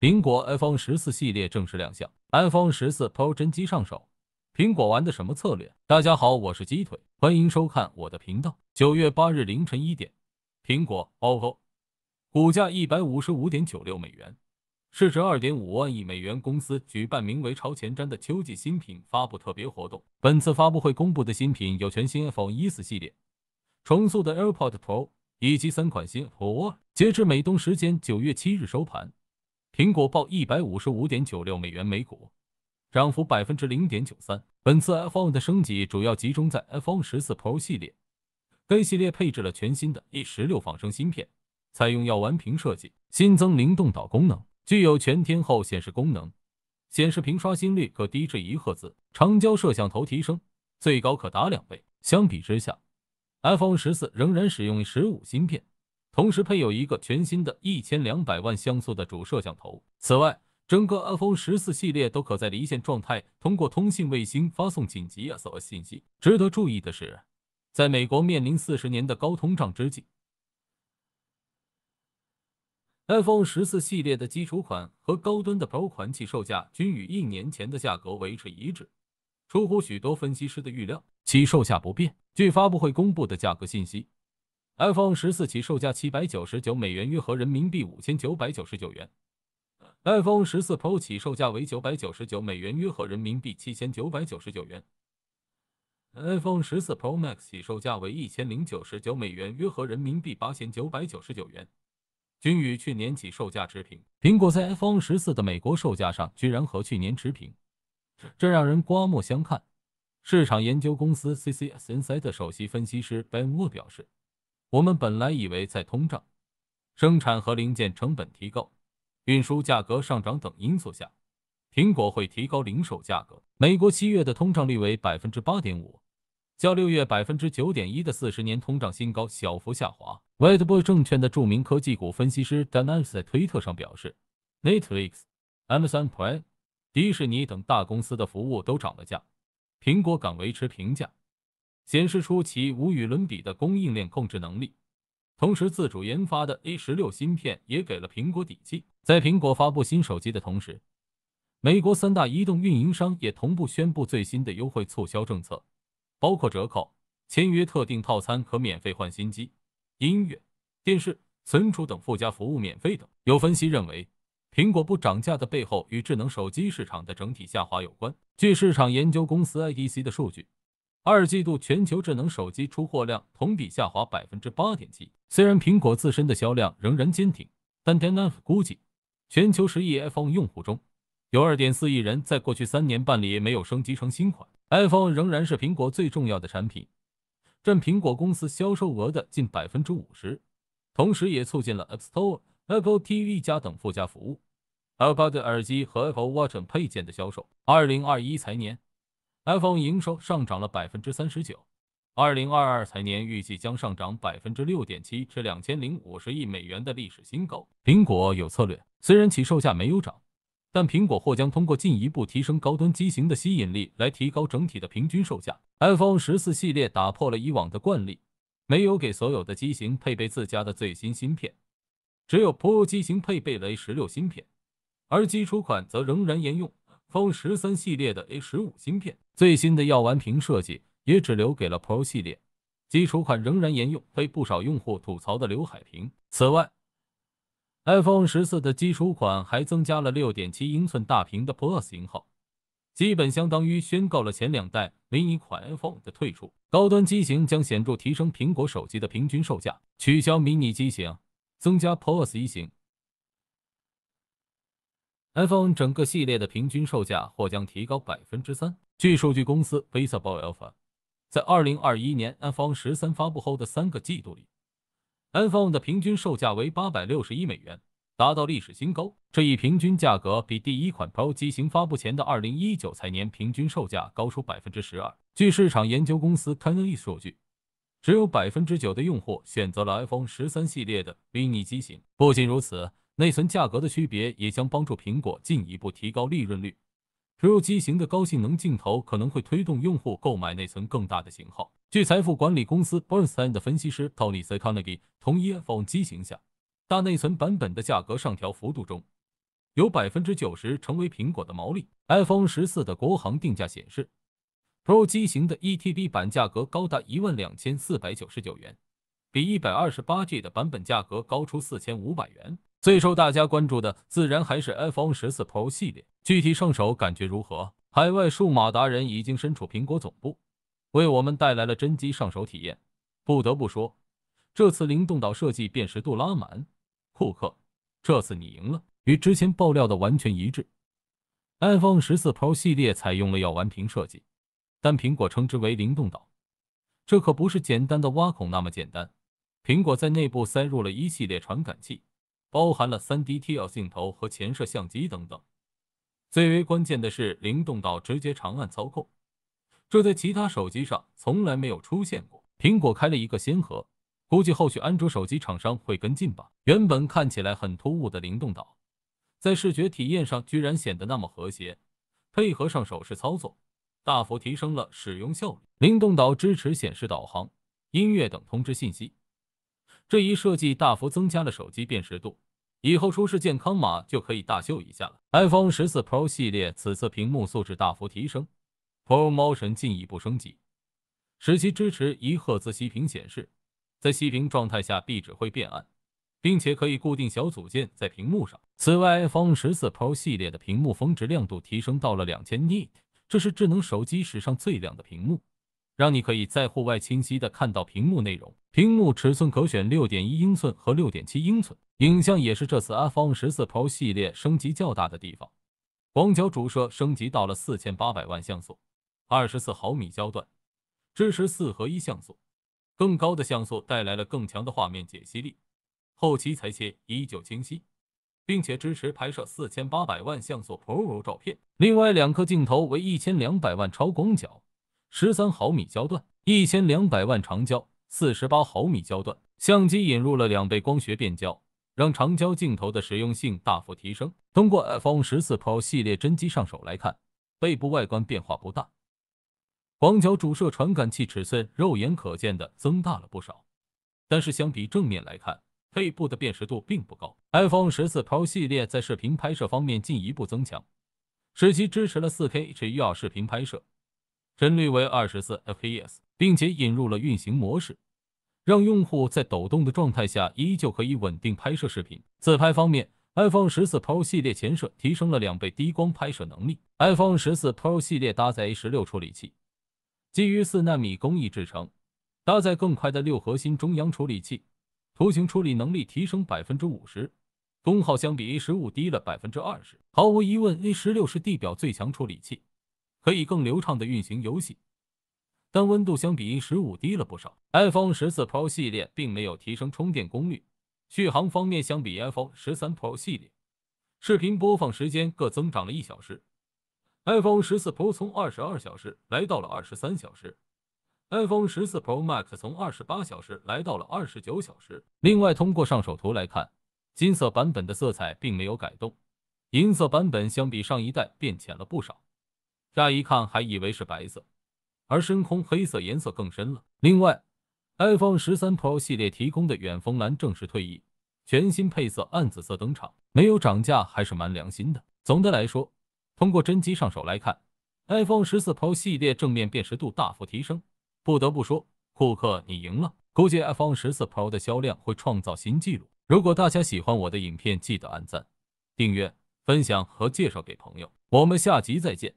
苹果 iPhone 十四系列正式亮相，iPhone 十四 Pro 真机上手。苹果玩的什么策略？大家好，我是鸡腿，欢迎收看我的频道。九月八日凌晨一点，苹果、OPPO 股价一百五十五点九六美元，市值二点五万亿美元。公司举办名为“超前瞻”的秋季新品发布特别活动。本次发布会公布的新品有全新 iPhone 十四系列、重塑的 AirPods Pro 以及三款新 w r o c h 截至美东时间九月七日收盘。苹果报一百五十五点九六美元每股，涨幅百分之零点九三。本次 iPhone 的升级主要集中在 iPhone 十四 Pro 系列，该系列配置了全新的 E 十六仿生芯片，采用药丸屏设计，新增灵动岛功能，具有全天候显示功能，显示屏刷新率可低至一赫兹。长焦摄像头提升，最高可达两倍。相比之下，iPhone 十四仍然使用十五芯片。同时配有一个全新的一千两百万像素的主摄像头。此外，整个 iPhone 十四系列都可在离线状态通过通信卫星发送紧急 SOS 信息。值得注意的是，在美国面临四十年的高通胀之际，iPhone 十四系列的基础款和高端的 Pro 款起售价均与一年前的价格维持一致，出乎许多分析师的预料，其售价不变。据发布会公布的价格信息。iPhone 十四起售价七百九十九美元，约合人民币五千九百九十九元。iPhone 十四 Pro 起售价为九百九十九美元，约合人民币七千九百九十九元。iPhone 十四 Pro Max 起售价为一千零九十九美元，约合人民币八千九百九十九元，均与去年起售价持平。苹果在 iPhone 十四的美国售价上居然和去年持平，这让人刮目相看。市场研究公司 CCS Insight 首席分析师 Ben Wood 表示。我们本来以为，在通胀、生产和零件成本提高、运输价格上涨等因素下，苹果会提高零售价格。美国七月的通胀率为百分之八点五，较六月百分之九点一的四十年通胀新高小幅下滑。w h i t e b o y 证券的著名科技股分析师 d a n i s 在推特上表示，Netflix、Amazon Prime、迪士尼等大公司的服务都涨了价，苹果敢维持平价。显示出其无与伦比的供应链控制能力，同时自主研发的 A 十六芯片也给了苹果底气。在苹果发布新手机的同时，美国三大移动运营商也同步宣布最新的优惠促销政策，包括折扣、签约特定套餐可免费换新机、音乐、电视、存储等附加服务免费等。有分析认为，苹果不涨价的背后与智能手机市场的整体下滑有关。据市场研究公司 IDC 的数据。二季度全球智能手机出货量同比下滑百分之八点七。虽然苹果自身的销量仍然坚挺，但 t n f 估计，全球十亿 iPhone 用户中有二点四亿人在过去三年半里没有升级成新款 iPhone，仍然是苹果最重要的产品，占苹果公司销售额的近百分之五十，同时也促进了 App Store、Apple TV+ 加等附加服务、Apple 耳机和 Apple Watch 配件的销售。二零二一财年。iPhone 营收上涨了百分之三十九，二零二二财年预计将上涨百分之六点七，至两千零五十亿美元的历史新高。苹果有策略，虽然起售价没有涨，但苹果或将通过进一步提升高端机型的吸引力来提高整体的平均售价。iPhone 十四系列打破了以往的惯例，没有给所有的机型配备自家的最新芯片，只有 Pro 机型配备 A 十六芯片，而基础款则仍然沿用。p h o n e 十三系列的 A 十五芯片，最新的药丸屏设计也只留给了 Pro 系列，基础款仍然沿用被不少用户吐槽的刘海屏。此外，iPhone 十四的基础款还增加了六点七英寸大屏的 Plus 型号，基本相当于宣告了前两代迷你款 iPhone 的退出。高端机型将显著提升苹果手机的平均售价，取消迷你机型，增加 Plus 一型。iPhone 整个系列的平均售价或将提高百分之三。据数据公司 v i s b a l l Alpha，在二零二一年 iPhone 十三发布后的三个季度里，iPhone 的平均售价为八百六十一美元，达到历史新高。这一平均价格比第一款 Pro 机型发布前的二零一九财年平均售价高出百分之十二。据市场研究公司 c a n a l y 数据，只有百分之九的用户选择了 iPhone 十三系列的 mini 机型。不仅如此。内存价格的区别也将帮助苹果进一步提高利润率。Pro 机型的高性能镜头可能会推动用户购买内存更大的型号。据财富管理公司 Bernstein 的分析师 Tony s i c o n a g i 同一 iPhone 机型下，大内存版本的价格上调幅度中有百分之九十成为苹果的毛利。iPhone 十四的国行定价显示，Pro 机型的 eTb 版价格高达一万两千四百九十九元，比一百二十八 G 的版本价格高出四千五百元。最受大家关注的自然还是 iPhone 十四 Pro 系列，具体上手感觉如何？海外数码达人已经身处苹果总部，为我们带来了真机上手体验。不得不说，这次灵动岛设计辨识度拉满，库克这次你赢了。与之前爆料的完全一致，iPhone 十四 Pro 系列采用了药丸屏设计，但苹果称之为灵动岛，这可不是简单的挖孔那么简单，苹果在内部塞入了一系列传感器。包含了 3D TL 镜头和前摄像机等等，最为关键的是灵动岛直接长按操控，这在其他手机上从来没有出现过。苹果开了一个先河，估计后续安卓手机厂商会跟进吧。原本看起来很突兀的灵动岛，在视觉体验上居然显得那么和谐，配合上手势操作，大幅提升了使用效率。灵动岛支持显示导航、音乐等通知信息。这一设计大幅增加了手机辨识度，以后出示健康码就可以大秀一下了。iPhone 十四 Pro 系列此次屏幕素质大幅提升，ProMotion 进一步升级，使其支持一赫兹息屏显示，在息屏状态下壁纸会变暗，并且可以固定小组件在屏幕上。此外，iPhone 十四 Pro 系列的屏幕峰值亮度提升到了两千 nit，这是智能手机史上最亮的屏幕，让你可以在户外清晰地看到屏幕内容。屏幕尺寸可选六点一英寸和六点七英寸，影像也是这次 iPhone 十四 Pro 系列升级较大的地方。广角主摄升级到了四千八百万像素，二十四毫米焦段，支持四合一像素。更高的像素带来了更强的画面解析力，后期裁切依旧清晰，并且支持拍摄四千八百万像素 Pro 照片。另外两颗镜头为一千两百万超广角，十三毫米焦段；一千两百万长焦。四十八毫米焦段相机引入了两倍光学变焦，让长焦镜头的实用性大幅提升。通过 iPhone 十四 Pro 系列真机上手来看，背部外观变化不大，广角主摄传感器尺寸肉眼可见的增大了不少。但是相比正面来看，背部的辨识度并不高。iPhone 十四 Pro 系列在视频拍摄方面进一步增强，使其支持了 4K HDR 视频拍摄。帧率为二十四 fps，并且引入了运行模式，让用户在抖动的状态下依旧可以稳定拍摄视频。自拍方面，iPhone 十四 Pro 系列前摄提升了两倍低光拍摄能力。iPhone 十四 Pro 系列搭载 A 十六处理器，基于四纳米工艺制成，搭载更快的六核心中央处理器，图形处理能力提升百分之五十，功耗相比 A 十五低了百分之二十。毫无疑问，A 十六是地表最强处理器。可以更流畅的运行游戏，但温度相比1十五低了不少。iPhone 十四 Pro 系列并没有提升充电功率，续航方面相比 iPhone 十三 Pro 系列，视频播放时间各增长了一小时。iPhone 十四 Pro 从二十二小时来到了二十三小时，iPhone 十四 Pro Max 从二十八小时来到了二十九小时。另外，通过上手图来看，金色版本的色彩并没有改动，银色版本相比上一代变浅了不少。乍一看还以为是白色，而深空黑色颜色更深了。另外，iPhone 十三 Pro 系列提供的远峰蓝正式退役，全新配色暗紫色登场，没有涨价还是蛮良心的。总的来说，通过真机上手来看，iPhone 十四 Pro 系列正面辨识度大幅提升。不得不说，库克你赢了。估计 iPhone 十四 Pro 的销量会创造新纪录。如果大家喜欢我的影片，记得按赞、订阅、分享和介绍给朋友。我们下集再见。